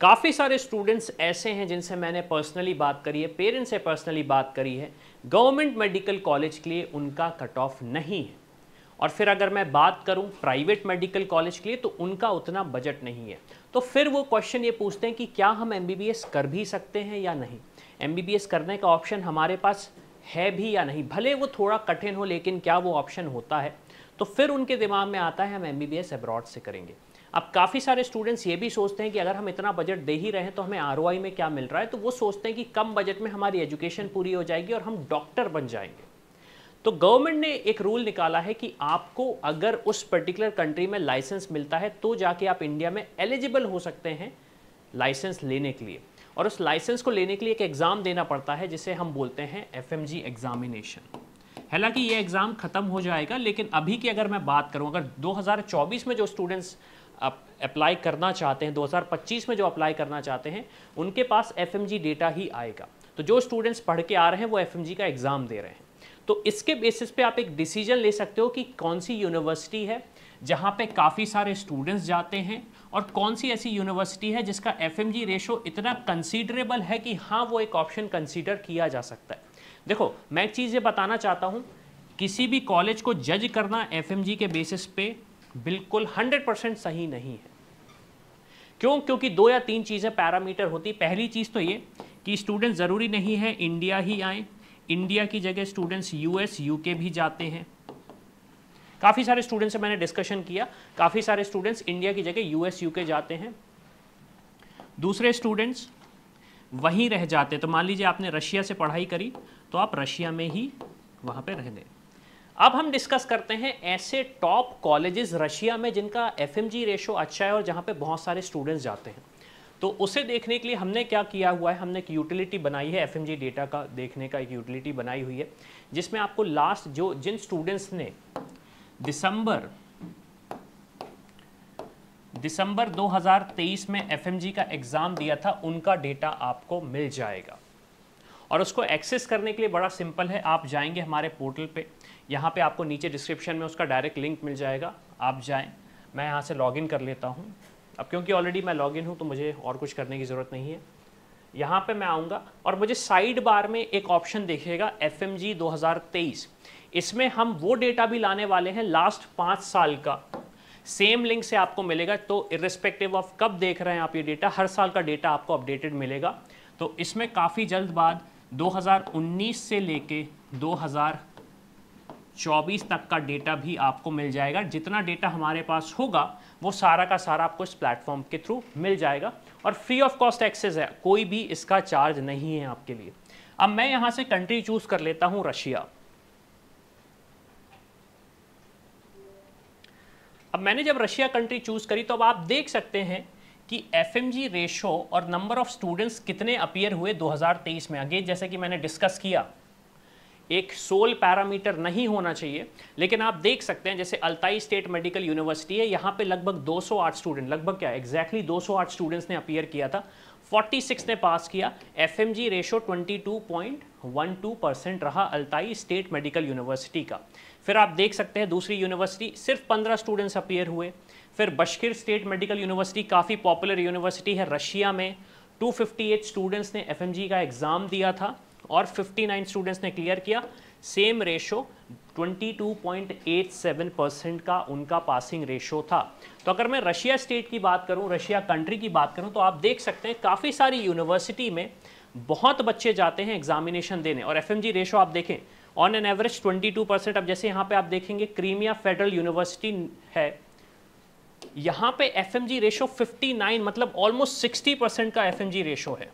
काफ़ी सारे स्टूडेंट्स ऐसे हैं जिनसे मैंने पर्सनली बात करी है पेरेंट्स से पर्सनली बात करी है गवर्नमेंट मेडिकल कॉलेज के लिए उनका कट ऑफ नहीं है और फिर अगर मैं बात करूं प्राइवेट मेडिकल कॉलेज के लिए तो उनका उतना बजट नहीं है तो फिर वो क्वेश्चन ये पूछते हैं कि क्या हम एम कर भी सकते हैं या नहीं एम करने का ऑप्शन हमारे पास है भी या नहीं भले वो थोड़ा कठिन हो लेकिन क्या वो ऑप्शन होता है तो फिर उनके दिमाग में आता है हम एम अब्रॉड से करेंगे अब काफ़ी सारे स्टूडेंट्स ये भी सोचते हैं कि अगर हम इतना बजट दे ही रहे हैं तो हमें आर में क्या मिल रहा है तो वो सोचते हैं कि कम बजट में हमारी एजुकेशन पूरी हो जाएगी और हम डॉक्टर बन जाएंगे तो गवर्नमेंट ने एक रूल निकाला है कि आपको अगर उस पर्टिकुलर कंट्री में लाइसेंस मिलता है तो जाके आप इंडिया में एलिजिबल हो सकते हैं लाइसेंस लेने के लिए और उस लाइसेंस को लेने के लिए एक एग्ज़ाम देना पड़ता है जिसे हम बोलते हैं एफ एग्ज़ामिनेशन हालांकि ये एग्ज़ाम ख़त्म हो जाएगा लेकिन अभी की अगर मैं बात करूं अगर 2024 में जो स्टूडेंट्स आप अप्लाई करना चाहते हैं 2025 में जो अप्लाई करना चाहते हैं उनके पास एफ डेटा ही आएगा तो जो स्टूडेंट्स पढ़ के आ रहे हैं वो एफ का एग्ज़ाम दे रहे हैं तो इसके बेसिस पे आप एक डिसीजन ले सकते हो कि कौन सी यूनिवर्सिटी है जहाँ पे काफ़ी सारे स्टूडेंट्स जाते हैं और कौन सी ऐसी यूनिवर्सिटी है जिसका एफ रेशो इतना कंसिडरेबल है कि हाँ वो एक ऑप्शन कंसिडर किया जा सकता है देखो मैं एक चीज़ ये बताना चाहता हूँ किसी भी कॉलेज को जज करना एफ के बेसिस पे बिल्कुल 100 परसेंट सही नहीं है क्यों क्योंकि दो या तीन चीज़ें पैरामीटर होती पहली चीज़ तो ये कि स्टूडेंट ज़रूरी नहीं है इंडिया ही आए इंडिया की जगह स्टूडेंट्स यूएस यूके भी जाते हैं काफ़ी सारे स्टूडेंट्स से मैंने डिस्कशन किया काफ़ी सारे स्टूडेंट्स इंडिया की जगह यूएस यूके जाते हैं दूसरे स्टूडेंट्स वहीं रह जाते तो मान लीजिए आपने रशिया से पढ़ाई करी तो आप रशिया में ही वहाँ पर रह गए अब हम डिस्कस करते हैं ऐसे टॉप कॉलेजेस रशिया में जिनका एफ रेशो अच्छा है और जहाँ पे बहुत सारे स्टूडेंट्स जाते हैं तो उसे देखने के लिए हमने क्या किया हुआ है हमने एक यूटिलिटी बनाई है एफ डेटा का देखने का एक यूटिलिटी बनाई हुई है जिसमें आपको लास्ट जो जिन स्टूडेंट्स ने दिसंबर दिसंबर 2023 में एफ का एग्ज़ाम दिया था उनका डेटा आपको मिल जाएगा और उसको एक्सेस करने के लिए बड़ा सिंपल है आप जाएंगे हमारे पोर्टल पे यहाँ पे आपको नीचे डिस्क्रिप्शन में उसका डायरेक्ट लिंक मिल जाएगा आप जाएं मैं यहाँ से लॉगिन कर लेता हूँ अब क्योंकि ऑलरेडी मैं लॉगिन हूँ तो मुझे और कुछ करने की ज़रूरत नहीं है यहाँ पे मैं आऊँगा और मुझे साइड बार में एक ऑप्शन देखेगा एफ एम जी दो हज़ार तेईस इसमें हम वो डेटा भी लाने वाले हैं लास्ट पाँच साल का सेम लिंक से आपको मिलेगा तो इरिस्पेक्टिव ऑफ कब देख रहे हैं आप ये डेटा हर साल का डेटा आपको अपडेटेड मिलेगा तो इसमें काफ़ी जल्द बाद 2019 से लेके 2024 तक का डेटा भी आपको मिल जाएगा जितना डेटा हमारे पास होगा वो सारा का सारा आपको इस प्लेटफॉर्म के थ्रू मिल जाएगा और फ्री ऑफ कॉस्ट एक्सेस है कोई भी इसका चार्ज नहीं है आपके लिए अब मैं यहां से कंट्री चूज कर लेता हूं रशिया अब मैंने जब रशिया कंट्री चूज करी तो अब आप देख सकते हैं कि एफ एम जी रेशो और नंबर ऑफ स्टूडेंट्स कितने अपियर हुए 2023 में अगेन जैसे कि मैंने डिस्कस किया एक सोल पैरामीटर नहीं होना चाहिए लेकिन आप देख सकते हैं जैसे अल्ताई स्टेट मेडिकल यूनिवर्सिटी है यहाँ पे लगभग 208 स्टूडेंट लगभग क्या एग्जैक्टली exactly 208 स्टूडेंट्स ने अपियर किया था 46 ने पास किया F M G ratio twenty percent रहा अल्ताई स्टेट मेडिकल यूनिवर्सिटी का फिर आप देख सकते हैं दूसरी यूनिवर्सिटी सिर्फ 15 स्टूडेंट्स अपियर हुए फिर बशकिर स्टेट मेडिकल यूनिवर्सिटी काफ़ी पॉपुलर यूनिवर्सिटी है रशिया में 258 स्टूडेंट्स ने एफ का एग्ज़ाम दिया था और 59 स्टूडेंट्स ने क्लियर किया सेम रेशो 22.87 परसेंट का उनका पासिंग रेशो था तो अगर मैं रशिया स्टेट की बात करूं रशिया कंट्री की बात करूं तो आप देख सकते हैं काफ़ी सारी यूनिवर्सिटी में बहुत बच्चे जाते हैं एग्जामिनेशन देने और एफ रेशो आप देखें ऑन एन एवरेज 22 परसेंट अब जैसे यहाँ पे आप देखेंगे क्रीमिया फेडरल यूनिवर्सिटी है यहां पे एफ एम जी रेशो 59 मतलब ऑलमोस्ट 60 परसेंट का एफ एम जी रेशो है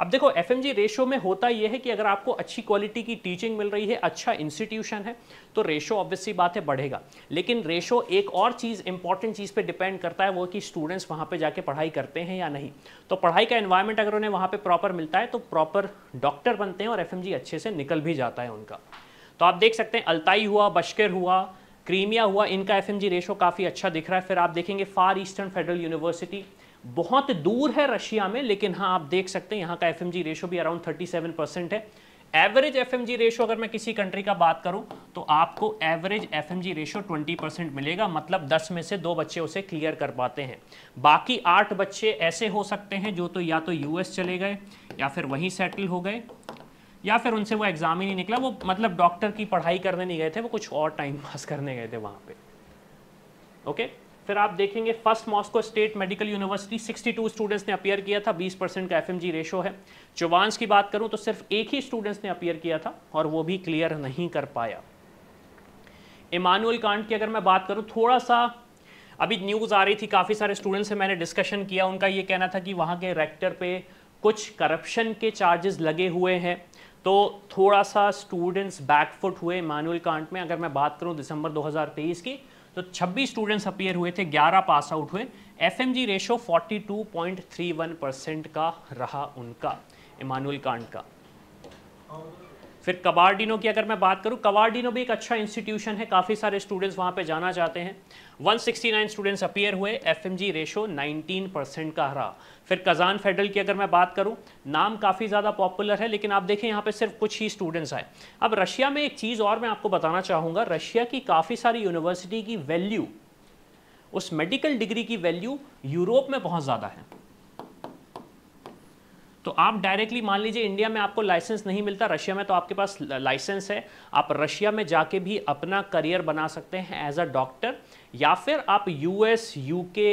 अब देखो एफ एम जी रेशो में होता यह है कि अगर आपको अच्छी क्वालिटी की टीचिंग मिल रही है अच्छा इंस्टीट्यूशन है तो रेशो ऑब्वियसली बात है बढ़ेगा लेकिन रेशो एक और चीज़ इंपॉर्टेंट चीज़ पे डिपेंड करता है वो कि स्टूडेंट्स वहां पे जाके पढ़ाई करते हैं या नहीं तो पढ़ाई का एनवायरनमेंट अगर उन्हें वहां पे प्रॉपर मिलता है तो प्रॉपर डॉक्टर बनते हैं और एफ अच्छे से निकल भी जाता है उनका तो आप देख सकते हैं अलताई हुआ बश्कर हुआ क्रीमिया हुआ इनका एफ रेशो काफ़ी अच्छा दिख रहा है फिर आप देखेंगे फार ईस्टर्न फेडरल यूनिवर्सिटी बहुत दूर है रशिया में लेकिन हाँ आप देख सकते हैं यहाँ का एफ रेशो भी अराउंड थर्टी परसेंट है एवरेज एफ रेशो अगर मैं किसी कंट्री का बात करूं तो आपको average F ratio twenty percent मिलेगा मतलब 10 में से दो बच्चे उसे क्लियर कर पाते हैं बाकी आठ बच्चे ऐसे हो सकते हैं जो तो या तो यूएस चले गए या फिर वहीं सेटल हो गए या फिर उनसे वो एग्ज़ाम ही नहीं निकला वो मतलब डॉक्टर की पढ़ाई करने नहीं गए थे वो कुछ और टाइम पास करने गए थे वहाँ पे ओके फिर आप देखेंगे first Moscow state medical university 62 students ने अपियर किया था 20 परसेंट का एफ रेशो है चौबान्स की बात करूँ तो सिर्फ एक ही स्टूडेंट्स ने अपियर किया था और वो भी क्लियर नहीं कर पाया इमानुअल कांड की अगर मैं बात करूँ थोड़ा सा अभी न्यूज़ आ रही थी काफ़ी सारे स्टूडेंट्स से मैंने डिस्कशन किया उनका ये कहना था कि वहाँ के रेक्टर पे कुछ करप्शन के चार्जेस लगे हुए हैं तो थोड़ा सा स्टूडेंट्स बैकफुट हुए मैनुअल कांट में अगर मैं बात करूं दिसंबर 2023 की तो 26 स्टूडेंट्स अपियर हुए थे 11 पास आउट हुए F G ratio forty percent का रहा उनका इमानुअल कांट का फिर कबार्डिनो की अगर मैं बात करूं कबार्डिनो भी एक अच्छा इंस्टीट्यूशन है काफ़ी सारे स्टूडेंट्स वहां पे जाना चाहते हैं 169 स्टूडेंट्स अपियर हुए F M G ratio nineteen percent का रहा फिर कज़ान फेडरल की अगर मैं बात करूं नाम काफ़ी ज़्यादा पॉपुलर है लेकिन आप देखें यहाँ पे सिर्फ कुछ ही स्टूडेंट्स आए अब रशिया में एक चीज़ और मैं आपको बताना चाहूँगा रशिया की काफ़ी सारी यूनिवर्सिटी की वैल्यू उस मेडिकल डिग्री की वैल्यू यूरोप में बहुत ज़्यादा है तो आप डायरेक्टली मान लीजिए इंडिया में आपको लाइसेंस नहीं मिलता रशिया में तो आपके पास लाइसेंस है आप रशिया में जाके भी अपना करियर बना सकते हैं एज अ डॉक्टर या फिर आप यूएस यूके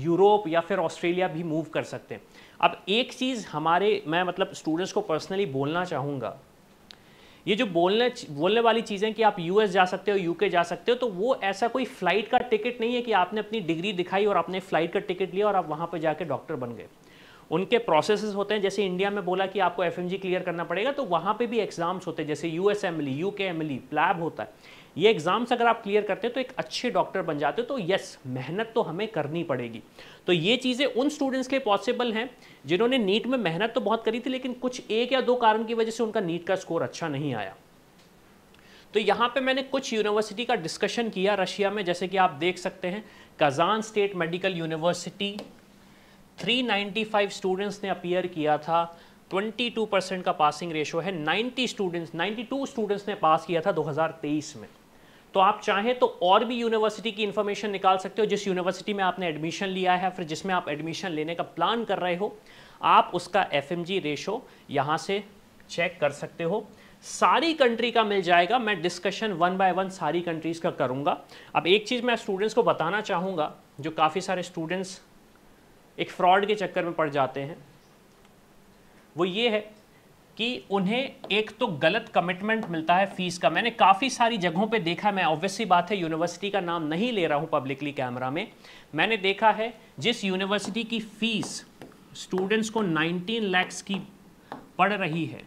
यूरोप या फिर ऑस्ट्रेलिया भी मूव कर सकते हैं अब एक चीज़ हमारे मैं मतलब स्टूडेंट्स को पर्सनली बोलना चाहूँगा ये जो बोलने बोलने वाली चीज़ें कि आप यूएस जा सकते हो यूके जा सकते हो तो वो ऐसा कोई फ्लाइट का टिकट नहीं है कि आपने अपनी डिग्री दिखाई और आपने फ्लाइट का टिकट लिया और आप वहाँ पर जाकर डॉक्टर बन गए उनके प्रोसेसेस होते हैं जैसे इंडिया में बोला कि आपको एफ क्लियर करना पड़ेगा तो वहाँ पे भी एग्जाम्स होते हैं जैसे U S M L U K M L PLAB होता है ये एग्ज़ाम्स अगर आप क्लियर करते हैं तो एक अच्छे डॉक्टर बन जाते हो तो यस मेहनत तो हमें करनी पड़ेगी तो ये चीज़ें उन स्टूडेंट्स के पॉसिबल हैं जिन्होंने नीट में मेहनत तो बहुत करी थी लेकिन कुछ एक या दो कारण की वजह से उनका नीट का स्कोर अच्छा नहीं आया तो यहाँ पे मैंने कुछ यूनिवर्सिटी का डिस्कशन किया रशिया में जैसे कि आप देख सकते हैं Kazan state medical university 395 students ने अपीयर किया था 22 परसेंट का पासिंग रेशो है 90 स्टूडेंट्स 92 स्टूडेंट्स ने पास किया था 2023 में तो आप चाहें तो और भी यूनिवर्सिटी की इन्फॉर्मेशन निकाल सकते हो जिस यूनिवर्सिटी में आपने एडमिशन लिया है फिर जिसमें आप एडमिशन लेने का प्लान कर रहे हो आप उसका एफ रेशो यहाँ से चेक कर सकते हो सारी कंट्री का मिल जाएगा मैं डिस्कशन वन बाय वन सारी कंट्रीज़ का करूँगा अब एक चीज़ मैं स्टूडेंट्स को बताना चाहूँगा जो काफ़ी सारे स्टूडेंट्स एक फ्रॉड के चक्कर में पड़ जाते हैं वो ये है कि उन्हें एक तो गलत कमिटमेंट मिलता है फीस का मैंने काफ़ी सारी जगहों पे देखा मैं ऑब्वियसली बात है यूनिवर्सिटी का नाम नहीं ले रहा हूँ पब्लिकली कैमरा में मैंने देखा है जिस यूनिवर्सिटी की फ़ीस स्टूडेंट्स को 19 लैक्स की पड़ रही है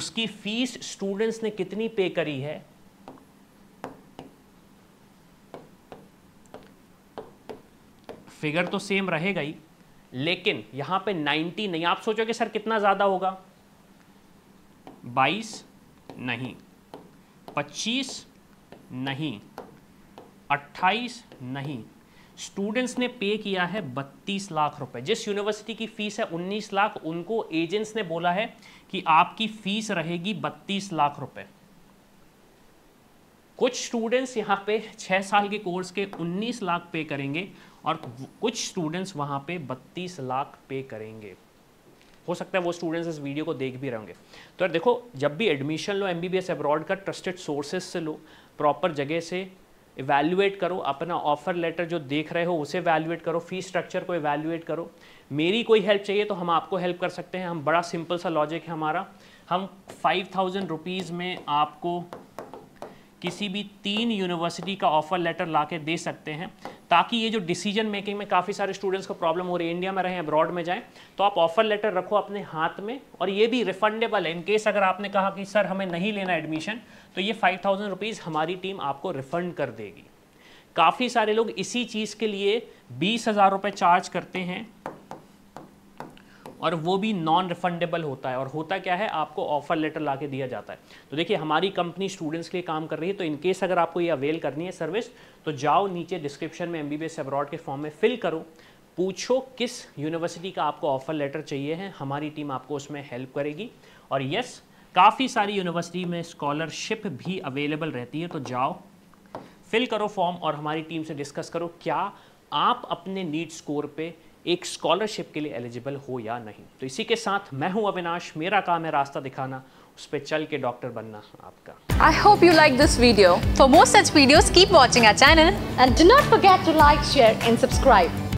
उसकी फ़ीस स्टूडेंट्स ने कितनी पे करी है फिगर तो सेम रहेगा ही लेकिन यहां पे 90 नहीं आप सोचोगे सर कितना ज़्यादा होगा 22 नहीं 25 नहीं 28 नहीं स्टूडेंट्स ने पे किया है 32 लाख रुपए जिस यूनिवर्सिटी की फ़ीस है 19 लाख उनको एजेंट्स ने बोला है कि आपकी फ़ीस रहेगी 32 लाख रुपए कुछ स्टूडेंट्स यहां पे छह साल के कोर्स के 19 लाख पे करेंगे और कुछ स्टूडेंट्स वहाँ पे बत्तीस लाख पे करेंगे हो सकता है वो स्टूडेंट्स इस वीडियो को देख भी रहे होंगे तो यार देखो जब भी एडमिशन लो एम बी अब्रॉड का ट्रस्टेड सोर्सेज से लो प्रॉपर जगह से इवेल्युएट करो अपना ऑफर लेटर जो देख रहे हो उसे इवेल्युएट करो फीस स्ट्रक्चर को इवेल्युएट करो मेरी कोई हेल्प चाहिए तो हम आपको हेल्प कर सकते हैं हम बड़ा सिंपल सा लॉजिक है हमारा हम फाइव थाउजेंड रुपीज़ में आपको किसी भी तीन यूनिवर्सिटी का ऑफर लेटर ला के दे सकते हैं ताकि ये जो डिसीजन मेकिंग में काफ़ी सारे स्टूडेंट्स को प्रॉब्लम हो रही है इंडिया में रहें अब्रॉड में जाएं तो आप ऑफर लेटर रखो अपने हाथ में और ये भी रिफंडेबल है इनकेस अगर आपने कहा कि सर हमें नहीं लेना एडमिशन तो ये फाइव थाउजेंड रुपीज़ हमारी टीम आपको रिफंड कर देगी काफ़ी सारे लोग इसी चीज़ के लिए बीस हज़ार रुपये चार्ज करते हैं और वो भी नॉन रिफंडेबल होता है और होता क्या है आपको ऑफर लेटर ला के दिया जाता है तो देखिए हमारी कंपनी स्टूडेंट्स के लिए काम कर रही है तो इनकेस अगर आपको ये अवेल करनी है सर्विस तो जाओ नीचे डिस्क्रिप्शन में एम बी के फॉर्म में फिल करो पूछो किस यूनिवर्सिटी का आपको ऑफर लेटर चाहिए है हमारी टीम आपको उसमें हेल्प करेगी और यस काफ़ी सारी यूनिवर्सिटी में स्कॉलरशिप भी अवेलेबल रहती है तो जाओ फिल करो फॉर्म और हमारी टीम से डिस्कस करो क्या आप अपने नीट स्कोर पे एक स्कॉलरशिप के लिए एलिजिबल हो या नहीं तो इसी के साथ मैं हूं अविनाश मेरा काम है रास्ता दिखाना उस पर चल के डॉक्टर बनना आपका I hope you like this video for more such video keep watching our channel and do not forget to like share and subscribe